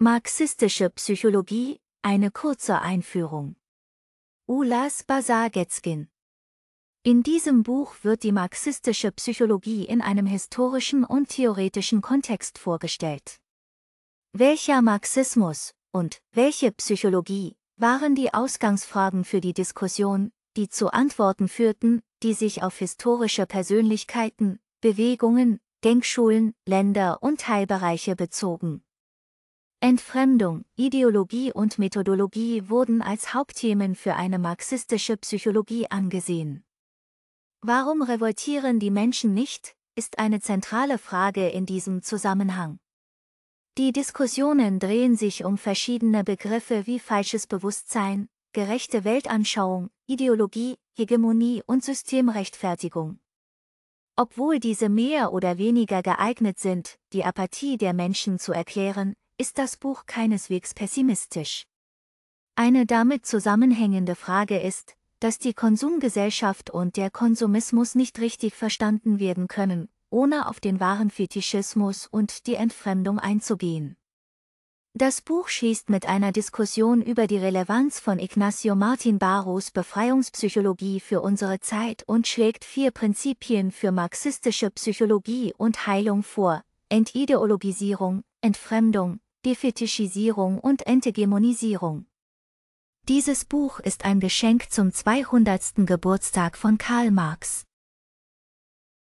Marxistische Psychologie, eine kurze Einführung. Ulas Basagetkin. In diesem Buch wird die marxistische Psychologie in einem historischen und theoretischen Kontext vorgestellt. Welcher Marxismus und welche Psychologie waren die Ausgangsfragen für die Diskussion, die zu Antworten führten, die sich auf historische Persönlichkeiten, Bewegungen, Denkschulen, Länder und Teilbereiche bezogen. Entfremdung, Ideologie und Methodologie wurden als Hauptthemen für eine marxistische Psychologie angesehen. Warum revoltieren die Menschen nicht, ist eine zentrale Frage in diesem Zusammenhang. Die Diskussionen drehen sich um verschiedene Begriffe wie falsches Bewusstsein, gerechte Weltanschauung, Ideologie, Hegemonie und Systemrechtfertigung. Obwohl diese mehr oder weniger geeignet sind, die Apathie der Menschen zu erklären, ist das Buch keineswegs pessimistisch. Eine damit zusammenhängende Frage ist, dass die Konsumgesellschaft und der Konsumismus nicht richtig verstanden werden können, ohne auf den wahren Fetischismus und die Entfremdung einzugehen. Das Buch schießt mit einer Diskussion über die Relevanz von Ignacio Martin Barros Befreiungspsychologie für unsere Zeit und schlägt vier Prinzipien für marxistische Psychologie und Heilung vor, Entideologisierung, Entfremdung, Defetischisierung und Entegemonisierung. Dieses Buch ist ein Geschenk zum 200. Geburtstag von Karl Marx.